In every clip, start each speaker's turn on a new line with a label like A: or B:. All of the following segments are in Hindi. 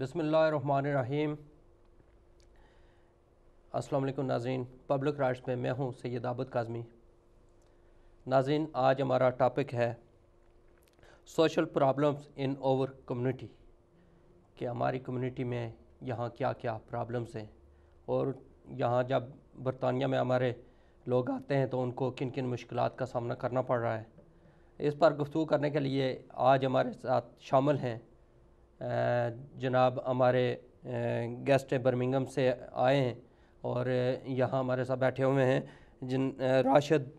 A: बसमीम अस्सलाम नाजीन पब्लिक राइट्स में मैं हूं सैयद आबद काजमी नाजीन आज हमारा टॉपिक है social problems in our community कि हमारी कम्युनिटी में यहाँ क्या क्या प्रॉब्लम्स हैं और यहाँ जब बरतानिया में हमारे लोग आते हैं तो उनको किन किन मुश्किल का सामना करना पड़ रहा है इस पर गुफ्तु करने के लिए आज हमारे साथ शामिल हैं जनाब हमारे गेस्ट बर्मिंगम से आए हैं और यहाँ हमारे साथ बैठे हुए हैं जिन राशिद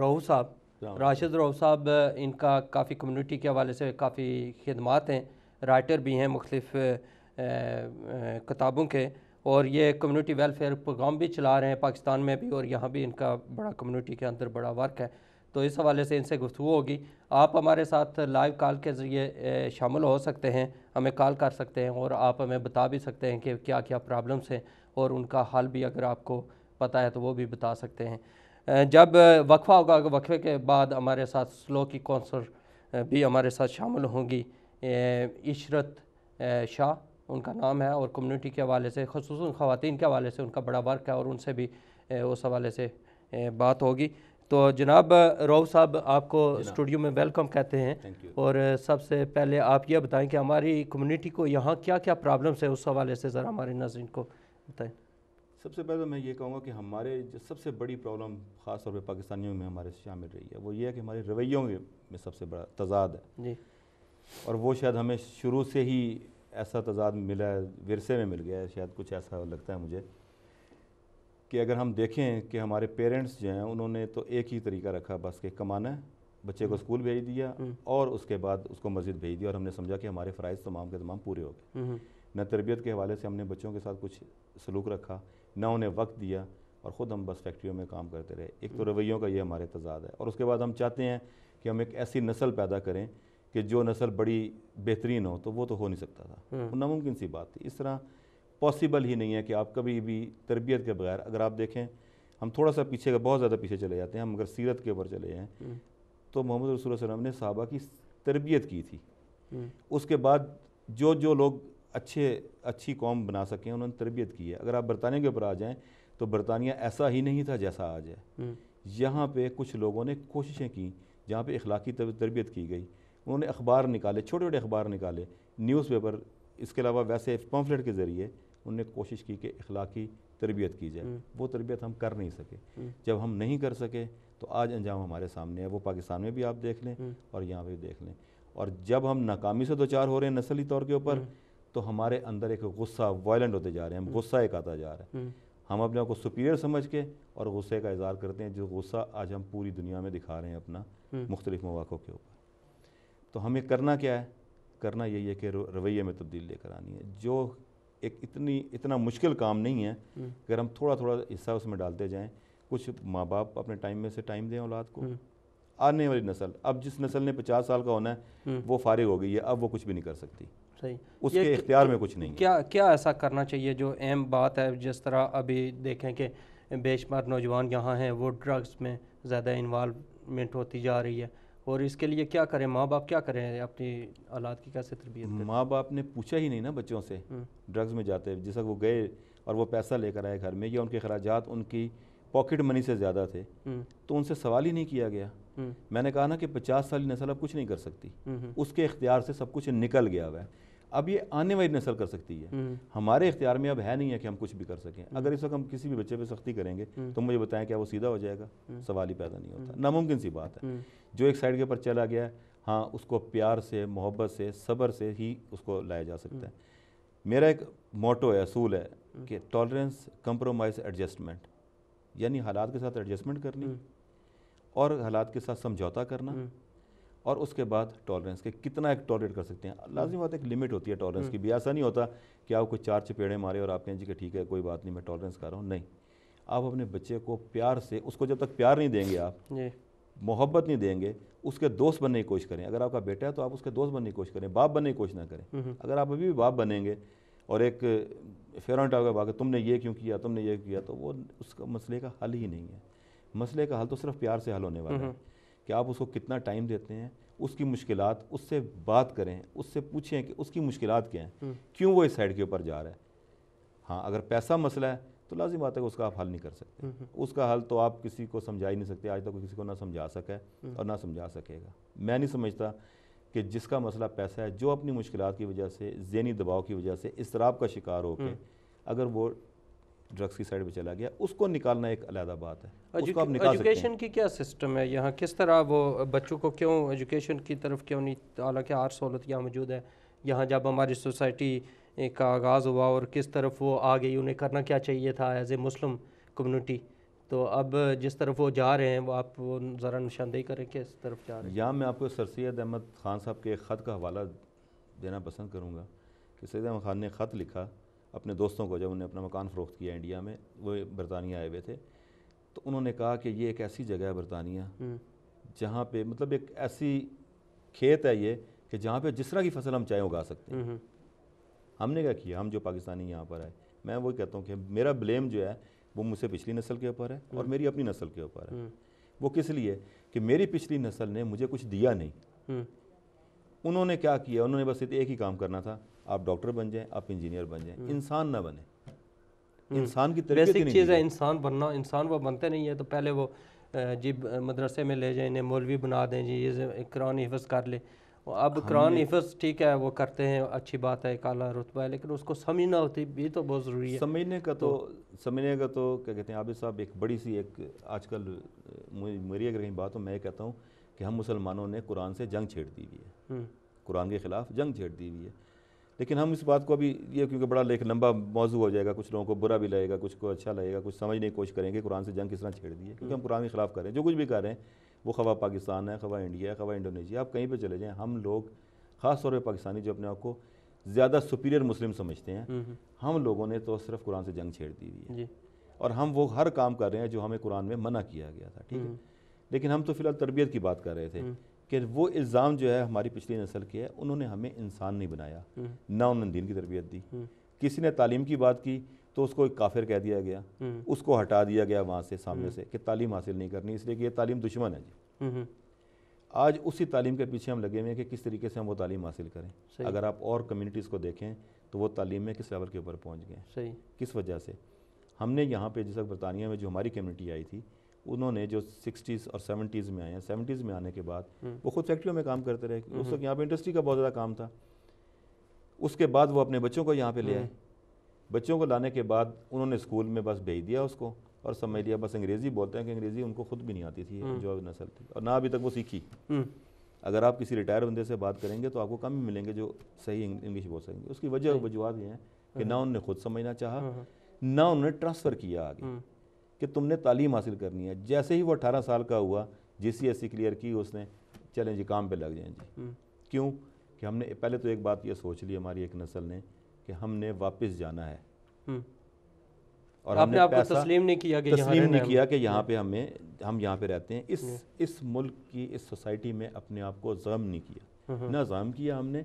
A: रोहू साहब राशिद रोहू साहब इनका काफ़ी कम्युनिटी के हवाले से काफ़ी खदमात हैं राइटर भी हैं मुख्तफ किताबों के और ये कम्युनिटी वेलफेयर प्रोग्राम भी चला रहे हैं पाकिस्तान में भी और यहाँ भी इनका बड़ा कम्युनिटी के अंदर बड़ा वर्क है तो इस हवाले से इनसे गुफ्तु होगी आप हमारे साथ लाइव कॉल के ज़रिए शामिल हो सकते हैं हमें कॉल कर सकते हैं और आप हमें बता भी सकते हैं कि क्या क्या प्रॉब्लम्स हैं और उनका हल भी अगर आपको पता है तो वो भी बता सकते हैं जब वक्फा होगा वक्फे के बाद हमारे साथ स्लो की कौंसर भी हमारे साथ शामिल होंगी इशरत शाह उनका नाम है और कम्युनिटी के हवाले से खसूस ख़वान के हवाले से उनका बड़ा वर्क है और उनसे भी उस हवाले से बात होगी तो जनाब रऊफ साहब आपको स्टूडियो में वेलकम कहते हैं और सबसे पहले आप ये बताएं कि हमारी कम्युनिटी को यहाँ क्या क्या प्रॉब्लम्स है उस हवाले से ज़रा हमारे नजर को बताएं
B: सबसे पहले तो मैं ये कहूँगा कि हमारे जो सबसे बड़ी प्रॉब्लम ख़ास तौर पर पाकिस्तानियों में हमारे शामिल रही है वो ये है कि हमारे रवैयों में सबसे बड़ा तजाद है जी और वो शायद हमें शुरू से ही ऐसा तजाद मिला है विरसे में मिल गया है शायद कुछ ऐसा लगता है मुझे कि अगर हम देखें कि हमारे पेरेंट्स जो हैं उन्होंने तो एक ही तरीका रखा बस के कमाना है बच्चे को हम्म। स्कूल भेज दिया हम्म। और उसके बाद उसको मस्जिद भेज दिया और हमने समझा कि हमारे फ़रज़ तमाम के तमाम पूरे हो गए हम्म, न तरबियत के हवाले से हमने बच्चों के साथ कुछ सलूक रखा न उन्हें वक्त दिया और ख़ुद हम बस फैक्ट्रियों में काम करते रहे एक तो रवैयों का ये हमारे तजाद है और उसके बाद हम चाहते हैं कि हम एक ऐसी नस्ल पैदा करें कि जो नस्ल बड़ी बेहतरीन हो तो वो तो हो नहीं सकता था नामुमकिन सी बात थी इस तरह पॉसिबल ही नहीं है कि आप कभी भी तरबियत के बगैर अगर आप देखें हम थोड़ा सा पीछे का बहुत ज़्यादा पीछे चले जाते हैं हम अगर सीरत के ऊपर चले जाएँ हम्म। तो मोहम्मद रसूल ने साहबा की तरबियत की थी हम्म। उसके बाद जो जो लोग अच्छे अच्छी कौम बना सकें उन्होंने तरबियत की है अगर आप बरतानिया के ऊपर आ जाएँ तो बरतानिया ऐसा ही नहीं था जैसा आज है हम्म। यहाँ पर कुछ लोगों ने कोशिशें की जहाँ पर इखलाकी तरबियत की गई उन्होंने अखबार निकाले छोटे छोटे अखबार निकाले न्यूज़पेपर इसके अलावा वैसे पम्फलेट के ज़रिए उनने कोशिश की कि अखलाकी तरबियत की जाए हम्म। वो तरबियत हम कर नहीं सके हम्म। जब हम नहीं कर सके तो आज अंजाम हमारे सामने है वो पाकिस्तान में भी आप देख लें हम्म। और यहाँ पर देख लें और जब हम नाकामी से दो चार हो रहे हैं नस्ली तौर के ऊपर तो हमारे अंदर एक गुस्सा वायलेंट होते जा रहे हैं हम गुस्सा एक आता जा रहा है हम अपने आप को सुपीरियर समझ के और गुस्से का इजहार करते हैं जो गुस्सा आज हम पूरी दुनिया में दिखा रहे हैं अपना मुख्तलिफ मौक़ों के ऊपर तो हमें करना क्या है करना यही है कि रवैये में तब्दील लेकर आनी है जो एक इतनी इतना मुश्किल काम नहीं है हम्म। अगर हम थोड़ा थोड़ा हिस्सा उसमें डालते जाएं कुछ माँ बाप अपने टाइम में से टाइम दें औलाद को हम्म। आने वाली नस्ल अब जिस नस्ल ने पचास साल का होना है हम्म। वो फारिग हो गई है अब वो कुछ भी नहीं कर सकती सही उसके इख्तियार तो में कुछ नहीं
A: क्या क्या ऐसा करना चाहिए जो अहम बात है जिस तरह अभी देखें कि बेशुमार नौजवान यहाँ हैं वो ड्रग्स में ज़्यादा इन्वॉल्वमेंट होती जा रही है और इसके लिए क्या करें माँ बाप क्या करें अपनी औलाद की कैसे तरबियत
B: माँ बाप ने पूछा ही नहीं ना बच्चों से हम्म। ड्रग्स में जाते जिस वक्त वो गए और वो पैसा लेकर आए घर में या उनके अखराज उनकी पॉकेट मनी से ज़्यादा थे हम्म। तो उनसे सवाल ही नहीं किया गया हम्म। मैंने कहा ना कि पचास साल नस्ल अब कुछ नहीं कर सकती उसके इख्तियार से सब कुछ निकल गया हुआ है अब ये आने वाली नस्ल कर सकती है हम्म। हमारे इख्तियार में अब है नहीं है कि हम कुछ भी कर सकें हम्म। अगर इस वक्त हम किसी भी बच्चे पर सख्ती करेंगे हम्म। तो मुझे बताएं क्या वो सीधा हो जाएगा सवाल ही पैदा नहीं होता नामुमकिन सी बात है जो एक साइड के ऊपर चला गया है हाँ उसको प्यार से मोहब्बत से सब्र से ही उसको लाया जा सकता है मेरा एक मोटो है असूल है कि टॉलरेंस कंप्रोमाइज एडजस्टमेंट यानी हालात के साथ एडजस्टमेंट करनी और हालात के साथ समझौता करना और उसके बाद टॉलरेंस के कितना एक टॉलरेट कर सकते हैं हम्म। लाजमी बात एक लिमिट होती है टॉलरेंस की हम्म। भी ऐसा नहीं होता कि आप कोई चार चपेड़े मारे और आप कहें जी कि ठीक है कोई बात नहीं मैं टॉलरेंस कर रहा हूँ नहीं आप अपने बच्चे को प्यार से उसको जब तक प्यार नहीं देंगे आप मोहब्बत नहीं देंगे उसके दोस्त बनने की कोशिश करें अगर आपका बेटा है तो आप उसके दोस्त बनने की कोशिश करें बाप बनने की कोशिश ना करें हम्म, अगर आप अभी भी बाप बनेंगे और एक फेरेंट होगा बाकी तुमने ये क्यों किया तुमने ये किया तो वो उसका मसले का हल ही नहीं है मसले का हल तो सिर्फ प्यार से हल होने वाला है कि आप उसको कितना टाइम देते हैं उसकी मुश्किल उससे बात करें उससे पूछें कि उसकी मुश्किल क्या हैं हम्म। क्यों वो इस साइड के ऊपर जा रहा है हाँ अगर पैसा मसला है तो लाजिम बात है कि उसका आप हल नहीं कर सकते नहीं। हम्म, हम्म। उसका हल तो आप किसी को समझा ही नहीं सकते आज तक तो किसी को ना समझा सका और ना समझा सकेगा मैं नहीं समझता कि जिसका मसला पैसा है जो अपनी मुश्किल की वजह से जहनी दबाव की वजह से इसराब का शिकार होकर अगर वो ड्रग्स की साइड पर चला गया उसको निकालना एक अलहदा बात है एजुकेशन
A: की क्या सिस्टम है यहाँ किस तरह वो बच्चों को क्यों एजुकेशन की तरफ क्यों नहीं हालांकि आर सहूलत यहाँ मौजूद है यहाँ जब हमारी सोसाइटी का आगाज़ हुआ और किस तरफ वो आ गई उन्हें करना क्या चाहिए था एज ए मुस्लिम कम्यूनिटी तो अब जिस तरफ वो जा रहे हैं वो आप वो ज़रा निशानदेही करें किस तरफ जा
B: रहे हैं यहाँ मैं आपको सर सैद अहमद खान साहब के ख़त का हवाला देना पसंद करूँगा कि सैद अहमद खान ने ख़त लिखा अपने दोस्तों को जब उन्होंने अपना मकान फ़रोख्त किया इंडिया में वो बरतानिया आए हुए थे तो उन्होंने कहा कि ये एक ऐसी जगह है बरतानिया हम्म। जहाँ पे मतलब एक ऐसी खेत है ये कि जहाँ पे जिस तरह की फसल हम चाहें उगा सकते हैं हम्म, हम्म। हमने क्या किया हम जो पाकिस्तानी यहाँ पर आए मैं वही कहता हूँ कि मेरा ब्लेम जो है वो मुझसे पिछली नस्ल के ऊपर है और मेरी अपनी नस्ल के ऊपर है वो किस लिए कि मेरी पिछली नस्ल ने मुझे कुछ दिया नहीं उन्होंने क्या किया उन्होंने बस एक ही काम करना था आप डॉक्टर बन जाएं आप इंजीनियर बन जाएं हम्म। इंसान ना बने हम्म। इंसान की बेसिक चीज़ है
A: इंसान बनना इंसान वो बनते नहीं है तो पहले वो जी मदरसे में ले जाए इन्हें मौलवी बना दें जी ये
B: कुरान हिफज कर ले अब हाँ, कुरान हिफज
A: ठीक है वो करते हैं अच्छी बात है काला रुतबा है लेकिन उसको समझना होती भी तो बहुत ज़रूरी है समझने का तो,
B: तो समझने का तो क्या कहते हैं आबिद साहब एक बड़ी सी एक आजकल मेरी अगर कहीं बात हो मैं कहता हूँ कि हम मुसलमानों ने कुरान से जंग छेड़ दी हुई है हम्म। कुरान के ख़िलाफ़ जंग छेड़ दी हुई है लेकिन हम इस बात को अभी ये क्योंकि बड़ा लेख लंबा मौजू हो जाएगा कुछ लोगों को बुरा भी लगेगा कुछ को अच्छा लगेगा कुछ समझने की कोशिश करेंगे कुरान से जंग किस तरह छेड़ दी है क्योंकि हम हम्म। कुरान के खिलाफ करें जो कुछ भी कर रहे हैं वो खबा पाकिस्तान है खबा इंडिया है खवा इंडोनेशिया आप कहीं पर चले जाएँ हम लोग ख़ास तौर पर पाकिस्तानी जो अपने आप को ज़्यादा सुपीरियर मुस्लिम समझते हैं हम्म, हम्म। हम लोगों ने तो सिर्फ कुरान से जंग छेड़ दी हुई है और हम वो हर काम कर रहे हैं जो हमें कुरान में मना किया गया था ठीक है लेकिन हम तो फ़िलहाल तरबियत की बात कर रहे थे कि वो इल्ज़ाम जो है हमारी पिछली नस्ल के है उन्होंने हमें इंसान नहीं बनाया हम्म। ना उन्होंने दीन की तरबियत दी हम्म। किसी ने तालीम की बात की तो उसको एक काफिर कह दिया गया हम्म। उसको हटा दिया गया वहाँ से सामने से कि तालीम हासिल नहीं करनी इसलिए कि ये तालीम दुश्मन है जी आज उसी तालीम के पीछे हम लगे हुए हैं कि किस तरीके से हम वो तालीम हासिल करें अगर आप और कम्यूनिटीज़ को देखें तो वो तालीम में किस लेवल के ऊपर पहुँच गए किस वजह से हमने यहाँ पर जैसे बरतानिया में जो हमारी कम्यूनिटी आई थी उन्होंने जो सिक्सटीज़ और सेवेंटीज़ में आए हैं सेवेंटीज़ में आने के बाद हम्म। वो खुद फैक्ट्रियों में काम करते रहे हम्म। उस वक्त यहाँ पे इंडस्ट्री का बहुत ज़्यादा काम था उसके बाद वो अपने बच्चों को यहाँ पे ले आए हम्म। बच्चों को लाने के बाद उन्होंने स्कूल में बस भेज दिया उसको और समझ लिया बस अंग्रेज़ी बोलते हैं कि अंग्रेज़ी उनको खुद भी नहीं आती थी जो नस्ल थी और ना अभी तक वो सीखी अगर आप किसी रिटायर बंदे से बात करेंगे तो आपको कम ही मिलेंगे जो सही इंग्लिश बोल सकेंगे उसकी वजह वजूहत ये हैं कि ना उन्होंने खुद समझना चाहा ना उन्होंने ट्रांसफ़र किया आगे कि तुमने तालीम हासिल करनी है जैसे ही वो अठारह साल का हुआ जे सी एस सी क्लियर की उसने चलें जी काम पर लग जाए जी हम्म। क्यों कि हमने पहले तो एक बात यह सोच ली हमारी एक नस्ल ने कि हमने वापस जाना है हम्म। और आपने आपको तस्लीम नहीं किया कि तस्लीम नहीं किया कि यहाँ हम्म। पे हमें हम यहाँ पे रहते हैं इस इस मुल्क की इस सोसाइटी में अपने आप को ज़म नहीं किया ना जम किया हमने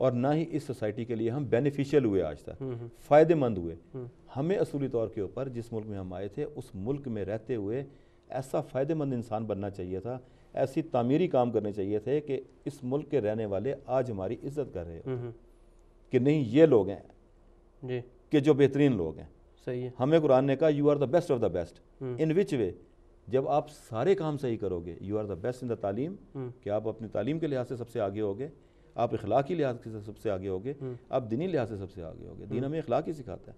B: और ना ही इस सोसाइटी के लिए हम बेनिफिशियल हुए आज तक हम्म, हम्म। फ़ायदेमंद हुए हम्म। हमें असूली तौर के ऊपर जिस मुल्क में हम आए थे उस मुल्क में रहते हुए ऐसा फ़ायदेमंद इंसान बनना चाहिए था ऐसी तामीरी काम करने चाहिए थे कि इस मुल्क के रहने वाले आज हमारी इज्जत कर रहे हो कि नहीं ये लोग हैं कि जो बेहतरीन लोग हैं सही है हमें कुरान ने कहा you are the best of the best in which way जब आप सारे काम सही करोगे you are the best in the तालीम कि आप अपनी तालीम के लिहाज से सबसे आगे होगे आप ही लिहाज से सबसे आगे होगे हम्म। आप दिनी लिहाज से सबसे आगे होगे दिन हम्म। हमें इखलाक ही सिखाता है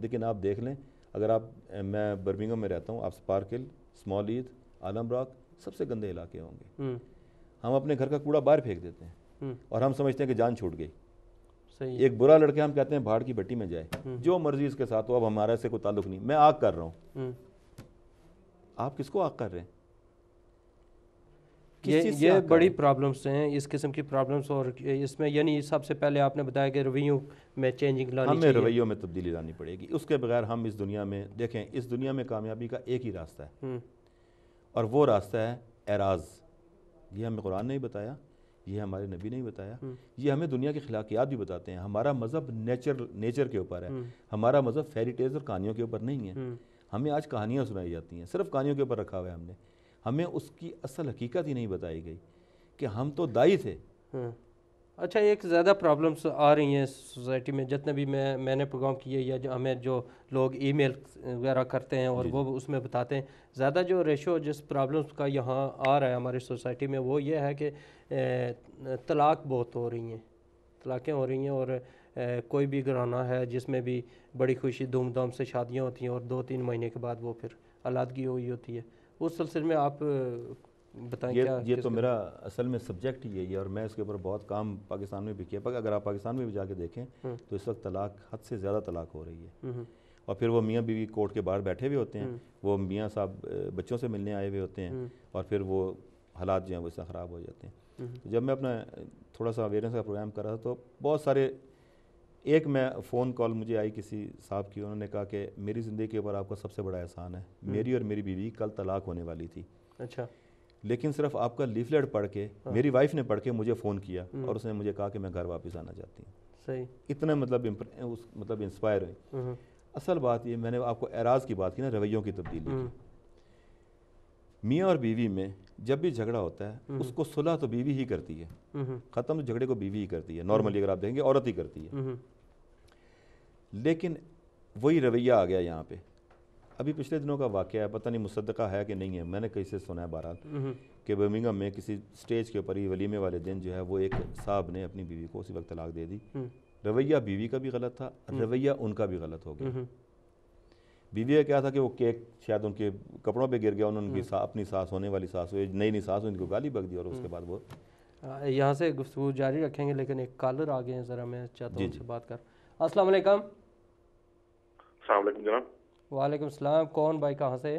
B: लेकिन आप देख लें अगर आप मैं बर्मिंगम में रहता हूँ आप स्पार्किल स्मॉल ईद आलम रॉक सबसे गंदे इलाके होंगे हम्म। हम अपने घर का कूड़ा बाहर फेंक देते हैं और हम समझते हैं कि जान छूट गई सही एक बुरा लड़के हम कहते हैं भाड़ की भट्टी में जाए जो मर्जी इसके साथ हो अब हमारा से कोई ताल्लुक नहीं मैं आग कर रहा हूँ आप किसको आग कर रहे हैं ये ये बड़ी
A: प्रॉब्लम्स हैं इस किस्म की प्रॉब्लम्स और इसमें यानी सबसे पहले आपने बताया कि रवैयों में
B: चेंजिंग लानी हमें रवैयों में तब्दीली लानी पड़ेगी उसके बगैर हम इस दुनिया में देखें इस दुनिया में कामयाबी का एक ही रास्ता है हम्म। और वो रास्ता है एराज ये हमें कुरान नहीं बताया ये हमारे नबी ने बताया हम्म। ये हमें दुनिया के खिलाफियात भी बताते हैं हमारा मज़हब नेचर नेचर के ऊपर है हम्म। हमारा मज़हब फेरी और कहानियों के ऊपर नहीं है हमें आज कहानियाँ सुनाई जाती हैं सिर्फ कहानियों के ऊपर रखा हुआ है हमने हमें उसकी असल हकीकत ही नहीं बताई गई कि हम तो दाई थे हाँ। अच्छा एक
A: ज़्यादा प्रॉब्लम्स आ रही
B: हैं सोसाइटी में
A: जितने भी मैं मैंने प्रोग्राम किए या जो हमें जो लोग ईमेल वगैरह करते हैं और वो उसमें बताते हैं ज़्यादा जो रेशो जिस प्रॉब्लम्स का यहाँ आ रहा है हमारी सोसाइटी में वो ये है कि तलाक बहुत हो रही हैं तलाक़ें हो रही हैं और कोई भी घराना है जिसमें भी बड़ी खुशी धूमधाम से शादियाँ होती हैं और दो तीन महीने के बाद वो फिर आलादगी हुई होती है उस सिलसिले में आप बताएं ये, क्या ये तो मेरा
B: असल में सब्जेक्ट ही यही है और मैं इसके ऊपर बहुत काम पाकिस्तान में भी किया पर अगर आप पाकिस्तान में भी जाके देखें हम्म। तो इस वक्त तलाक हद से ज़्यादा तलाक हो रही है हम्म। और फिर वो मियाँ बीवी कोर्ट के बाहर बैठे हुए होते हैं हम्म। वो मियाँ साहब बच्चों से मिलने आए हुए होते हैं और फिर वो हालात जो हैं वो इस ख़राब हो जाते हैं जब मैं अपना थोड़ा सा अवेयरनेस का प्रोग्राम कर रहा था तो बहुत सारे एक मैं फ़ोन कॉल मुझे आई किसी साहब की उन्होंने कहा कि मेरी ज़िंदगी के ऊपर आपका सबसे बड़ा एहसान है हम्म। मेरी और मेरी बीवी कल तलाक होने वाली थी अच्छा लेकिन सिर्फ आपका लीफलेट पढ़ के हाँ। मेरी वाइफ ने पढ़ के मुझे फ़ोन किया हम्म। और उसने मुझे कहा कि मैं घर वापस आना चाहती हूँ सही इतने मतलब उस मतलब इंस्पायर हुई हम्म। असल बात ये मैंने आपको एराज की बात की ना रवैयों की तब्दीली की मियाँ और बीवी में जब भी झगड़ा होता है उसको सुलह तो बीवी ही करती है ख़त्म तो झगड़े को बीवी ही करती है नॉर्मली अगर आप देखेंगे औरत ही करती है लेकिन वही रवैया आ गया यहाँ पे अभी पिछले दिनों का वाक्य है पता नहीं मुसदा है कि नहीं है मैंने कहीं से सुना है बहरहाल हम्म। कि बर्मिंगम में किसी स्टेज के ऊपर ही वलीमे वाले दिन जो है वो एक साहब ने अपनी बीवी को उसी वक्त तलाक दे दी हम्म। रवैया बीवी का भी गलत था हम्म। रवैया उनका भी गलत हो गया बीवी का क्या था कि वो केक शायद उनके कपड़ों पे गिर गया उन्होंने उनकी सा, अपनी सास होने वाली सास हुई नई नई सास हुई उनको गाली बग दी और उसके बाद वो
A: यहाँ से गुफ्तु जारी रखेंगे लेकिन एक कॉलर आ गए हैं ज़रा मैं चाहता हूँ उनसे बात कर अस्सलाम वालेकुम
C: अस्सलाम वालेकुम जनाब
A: वालेकुम सलाम कौन भाई कहाँ से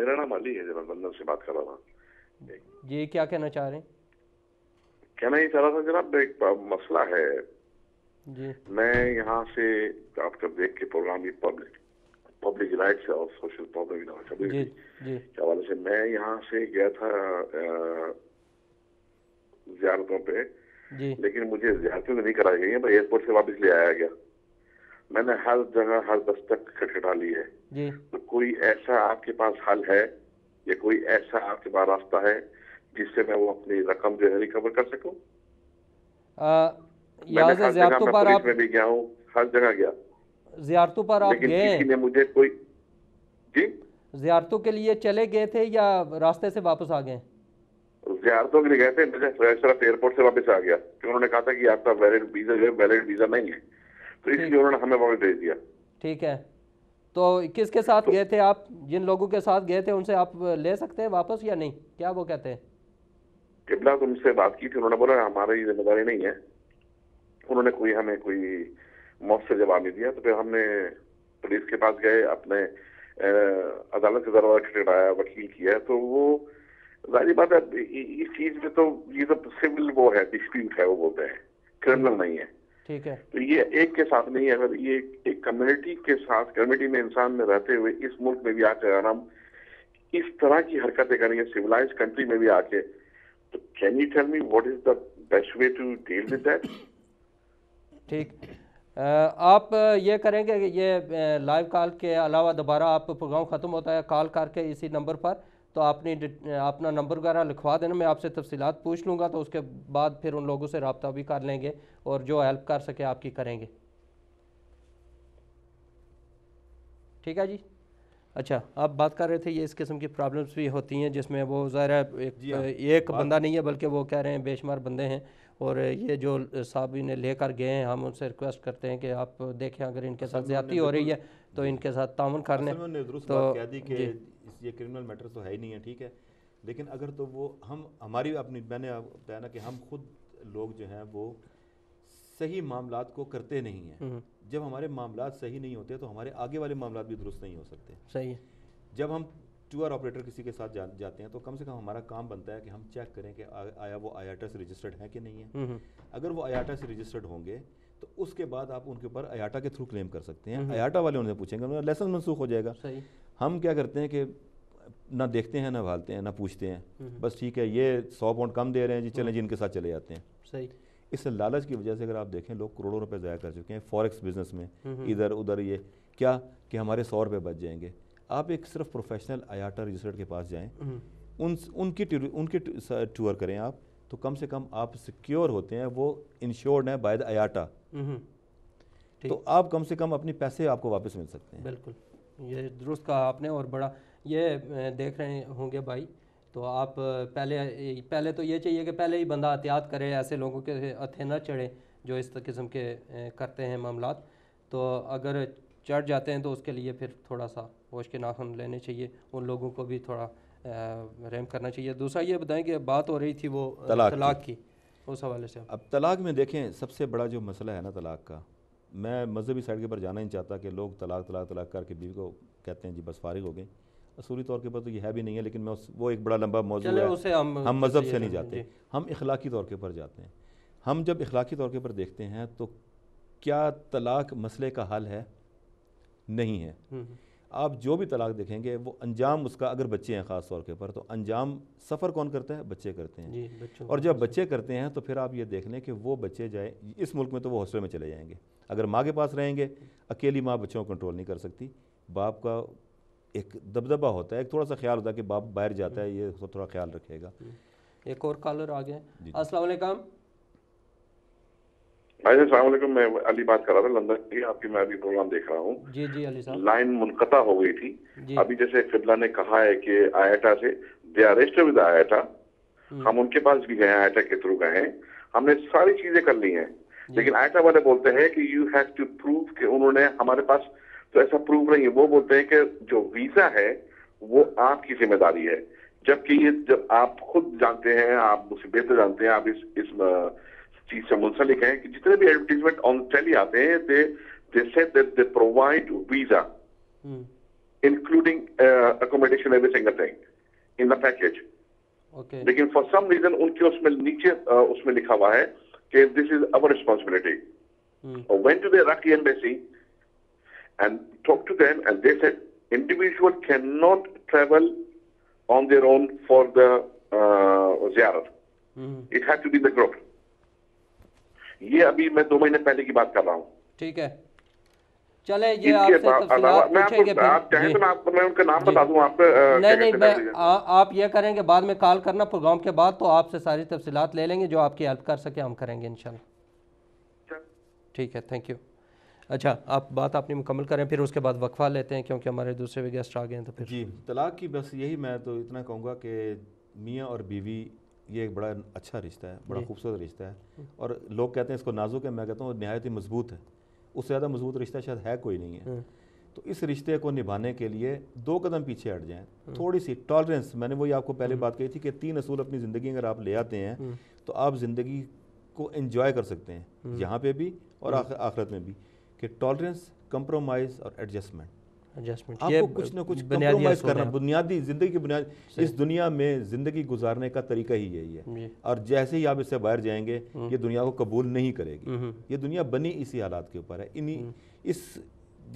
C: मेरा नाम अली है जनाब बंदर से बात कर रहा
A: था जी क्या कहना चाह रहे
C: हैं कहना ये चाह रहा था जनाब एक मसला है जी मैं यहाँ से आपका देख के प्रोग्राम ये पब्लिक पब्लिक राइट्स और सोशल प्रॉब्लम इन
A: जी के
C: हवाले से मैं यहाँ से गया था जियारतों पे जी लेकिन मुझे ज्यादा तो नहीं कराई गई है मैं एयरपोर्ट से वापस ले आया गया मैंने हर जगह हर दस्तक खटखटा ली है जी। तो कोई ऐसा आपके पास हल है या कोई ऐसा आपके पास रास्ता है जिससे मैं वो अपनी रकम जो है रिकवर कर सकू में भी गया हूँ हर जगह गया
A: जियारतों पर आप गए मुझे कोई जी जियारतों के लिए चले गए थे या रास्ते से वापस आ गए
C: ज्यारतों के लिए गए थे मैं एयरपोर्ट से वापस आ गया क्योंकि उन्होंने कहा था कि आपका वैलिड वीजा जो है वैलिड वीजा नहीं है तो इसलिए उन्होंने हमें वापस भेज दिया
A: ठीक है तो किसके साथ तो, गए थे आप जिन लोगों के साथ गए थे उनसे आप ले सकते हैं वापस या नहीं क्या वो कहते हैं
C: किबला तुमसे बात की थी उन्होंने बोला हमारी जिम्मेदारी नहीं है उन्होंने कोई हमें कोई मौत से जवाब नहीं दिया तो फिर हमने पुलिस के पास गए अपने अदालत के दरवाजा खटखटाया वकील किया तो वो जाहिर बात है इस चीज में तो ये तो सिविल वो है डिस्प्यूट है वो बोलते हैं क्रिमिनल हम्म। नहीं है ठीक है तो ये एक के साथ नहीं है अगर ये एक कम्युनिटी के साथ कम्युनिटी में इंसान में रहते हुए इस मुल्क में भी आकर अगर हम इस तरह की हरकतें करेंगे सिविलाइज कंट्री में भी आके तो can you tell me what is the best way to deal with that
A: ठीक आप ये करेंगे ये लाइव कॉल के अलावा दोबारा आप प्रोग्राम ख़त्म होता है कॉल करके इसी नंबर पर तो आपने अपना नंबर वगैरह लिखवा देना मैं आपसे तफसीत पूछ लूँगा तो उसके बाद फिर उन लोगों से रबता भी कर लेंगे और जो हेल्प कर सके आपकी करेंगे ठीक है जी अच्छा आप बात कर रहे थे ये इस किस्म की प्रॉब्लम्स भी होती हैं जिसमें वो ज़ाहिर एक, हाँ। एक बंदा नहीं है बल्कि वो कह रहे हैं बेशुमार बंदे हैं और ये जो साहब इन्हें लेकर गए हैं हम उनसे रिक्वेस्ट करते हैं कि आप देखें अगर इनके साथ ज़्यादा हो रही है तो इनके साथ कर लें तो
B: इस ये क्रिमिनल मैटर तो है ही नहीं है ठीक है लेकिन अगर तो वो हम हमारी अपनी मैंने बताया ना कि हम खुद लोग जो हैं वो सही मामला को करते नहीं हैं हम्म। जब हमारे मामला सही नहीं होते तो हमारे आगे वाले मामला भी दुरुस्त नहीं हो सकते सही है जब हम टूर ऑपरेटर किसी के साथ जा, जाते हैं तो कम से कम हमारा काम बनता है कि हम चेक करें कि आ, आया वो आयाटा से रजिस्टर्ड है कि नहीं है हम्म, हम्म। अगर वो आयाटा से रजिस्टर्ड होंगे तो उसके बाद आप उनके ऊपर आयाटा के थ्रू क्लेम कर सकते हैं आयाटा वाले उनसे पूछेंगे उनका लाइसेंस मनसूख हो जाएगा सही हम क्या करते हैं कि ना देखते हैं ना भालते हैं ना पूछते हैं हम्म, हम्म। बस ठीक है ये सौ पाउंड कम दे रहे हैं जी चलें हम्म। जी इनके साथ चले जाते हैं सही इस लालच की वजह से अगर आप देखें लोग करोड़ों रुपए ज़ाया कर चुके हैं फॉरेक्स बिजनेस में इधर उधर ये क्या कि हमारे सौ रुपये बच जाएंगे आप एक सिर्फ प्रोफेशनल आयाटा रजिस्टर्ड के पास जाएँ उन उनकी उनके टूर करें आप तो कम से कम आप सिक्योर होते हैं वो इंश्योर्ड है बाय द आयाटा तो आप कम से कम अपने पैसे आपको वापस मिल सकते
A: हैं बिल्कुल ये दुरुस्त कहा आपने और बड़ा ये देख रहे होंगे भाई तो आप पहले पहले तो ये चाहिए कि पहले ही बंदा एहतियात करे ऐसे लोगों के हथे ना चढ़े जो इस किस्म के करते हैं मामला तो अगर चढ़ जाते हैं तो उसके लिए फिर थोड़ा सा होश के नाखन लेने चाहिए उन लोगों को भी थोड़ा रहम करना चाहिए दूसरा ये बताएं कि बात हो रही थी वो तलाक, तलाक की।, की उस हवाले से
B: अब तलाक में देखें सबसे बड़ा जो मसला है ना तलाक का मैं मजहबी साइड के ऊपर जाना ही चाहता कि लोग तलाक तलाक तलाक करके बीवी को कहते हैं जी बस फारिग हो गए असूली तौर के ऊपर तो यह है भी नहीं है लेकिन मैं उस वो एक बड़ा लंबा मौजूद है उसे हम, हम मज़हब से नहीं जाते हम इखलाकी तौर के ऊपर जाते हैं हम जब इखलाकी तौर के ऊपर देखते हैं तो क्या तलाक मसले का हल है नहीं है हम्म, हम्म। आप जो भी तलाक देखेंगे वो अंजाम उसका अगर बच्चे हैं ख़ास तौर के ऊपर तो अंजाम सफ़र कौन करता है बच्चे करते हैं जी, और जब बच्चे करते हैं तो फिर आप ये देख लें कि वो बच्चे जाए इस मुल्क में तो वो हॉस्टल में चले जाएंगे अगर माँ के पास रहेंगे अकेली माँ बच्चों को कंट्रोल नहीं कर सकती बाप का एक दबदबा होता है एक थोड़ा सा ख्याल होता है कि बाप बाहर जाता है ये थोड़ा ख्याल रखेगा
A: एक और कॉलर आ गया असल
C: भाई सलामकुम मैं अली बात कर रहा था लंदन की आपकी मैं अभी प्रोग्राम देख रहा हूँ जी जी अली साहब लाइन मुनकता हो गई थी अभी जैसे फिबला ने कहा है कि आयाटा से they are rest with IATA hmm. हम उनके पास भी गए आयाटा के थ्रू गए हैं हमने सारी चीजें कर ली हैं लेकिन आयाटा वाले बोलते हैं कि यू हैव टू प्रूव कि उन्होंने हमारे पास तो ऐसा प्रूव नहीं है वो बोलते हैं कि जो वीजा है वो आपकी जिम्मेदारी है जबकि ये जब आप खुद जानते हैं आप उसे बेहतर जानते हैं आप इस इस Chief Samunsa ने कहा कि जितने भी एडवर्टीजमेंट ऑन टेली आते हैं they they said that they provide visa including accommodation every single thing in the package लेकिन फॉर सम रीजन उनके उसमें नीचे uh, उसमें लिखा हुआ है कि this is our responsibility when to they रख embassy and talk to them and they said individual can not travel on their own for the जियारत it had to be the group ये अभी मैं दो महीने पहले की बात कर रहा हूँ
A: ठीक है चले ये आपसे पूछेंगे आप ये करेंगे बाद में कॉल करना प्रोग्राम के बाद तो आपसे सारी ले लेंगे जो आपकी हेल्प कर सके हम करेंगे इंशाल्लाह अच्छा। ठीक है थैंक यू अच्छा आप बात अपनी मुकम्मल करें फिर उसके बाद वकफा लेते हैं क्योंकि हमारे दूसरे भी गेस्ट आ गए हैं तो फिर जी
B: तलाक की बस यही मैं तो इतना कहूँगा कि मियाँ और बीवी ये एक बड़ा अच्छा रिश्ता है बड़ा खूबसूरत रिश्ता है हम्म। और लोग कहते हैं इसको नाजुक है मैं कहता हूँ नहायत ही मजबूत है उससे ज़्यादा मजबूत रिश्ता शायद है कोई नहीं है हम्म। तो इस रिश्ते को निभाने के लिए दो कदम पीछे हट जाएं हम्म। थोड़ी सी टॉलरेंस मैंने वही आपको पहले बात कही थी कि तीन असूल अपनी ज़िंदगी अगर आप ले आते हैं तो आप ज़िंदगी को इन्जॉय कर सकते हैं यहाँ पर भी और आखिरत में भी कि टॉलरेंस कंप्रोमाइज़ और एडजस्टमेंट
A: एडजस्टमेंट आपको कुछ ना कुछ कम्प्रोमाइज करना
B: बुनियादी ज़िंदगी की बुनियाद इस दुनिया में ज़िंदगी गुजारने का तरीका ही यही है और जैसे ही आप इससे बाहर जाएंगे हम्म। ये दुनिया को कबूल नहीं करेगी हम्म। ये दुनिया बनी इसी हालात के ऊपर है इन्हीं हम्म। इस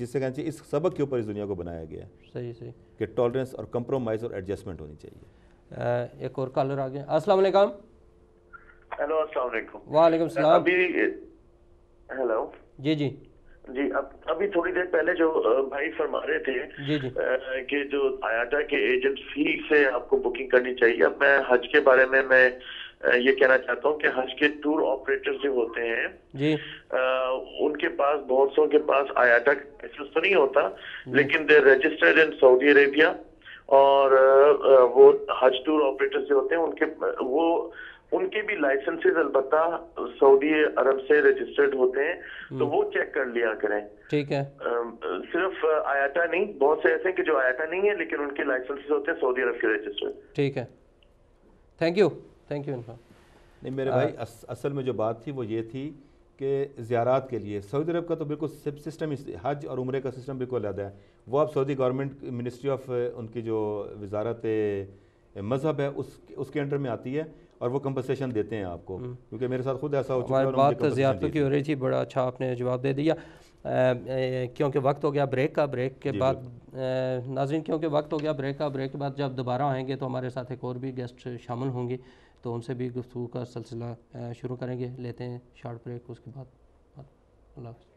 B: जिससे कहना चाहिए इस सबक के ऊपर इस दुनिया को बनाया गया है सही सही कि टॉलरेंस और कंप्रोमाइज़ और एडजस्टमेंट होनी
A: चाहिए एक और कॉलर आ गया अस्सलाम
B: वालेकुम
C: हेलो अस्सलाम वालेकुम
B: वालेकुम सलाम अभी हेलो जी जी
C: जी अब अभी थोड़ी देर पहले जो भाई फरमा रहे थे कि जो आयाटा के एजेंट फी से आपको बुकिंग करनी चाहिए अब मैं हज के बारे में मैं ये कहना चाहता हूँ कि हज के टूर ऑपरेटर जो होते हैं
A: जी। आ,
C: उनके पास बहुत सौ के पास आयाटा लाइसेंस तो नहीं होता लेकिन they registered in Saudi Arabia और वो हज टूर ऑपरेटर जो होते हैं उनके वो उनके भी लाइसेंसेज अलबत् सऊदी अरब से रजिस्टर्ड होते हैं तो हम्म। वो चेक कर लिया करें ठीक है आ, सिर्फ आयाटा नहीं बहुत से ऐसे हैं कि जो आयाटा नहीं है लेकिन उनके लाइसेंसेज होते हैं सऊदी अरब के रजिस्टर्ड
B: ठीक है थैंक यू थैंक यू नहीं मेरे भाई uh, अस, असल में जो बात थी वो ये थी कि ज्यारत के लिए सऊदी अरब का तो बिल्कुल सिस्टम हज और उम्र का सिस्टम बिल्कुल अलग है वो अब सऊदी गवर्नमेंट मिनिस्ट्री ऑफ उनकी जो वजारत मज़हब है उस उसके अंडर में आती है और वो कंपनसेशन देते हैं आपको हम्म। क्योंकि मेरे साथ खुद ऐसा हो चुका है बात तो ज्यादा की हो रही
A: थी बड़ा अच्छा आपने जवाब दे दिया क्योंकि वक्त हो गया ब्रेक का ब्रेक के बाद नाजिन क्योंकि वक्त हो गया ब्रेक का ब्रेक के बाद जब दोबारा आएंगे तो हमारे साथ एक और भी गेस्ट शामिल होंगे तो उनसे भी गुफ्तु का सिलसिला शुरू करेंगे लेते हैं शार्ट ब्रेक उसके बाद अल्लाह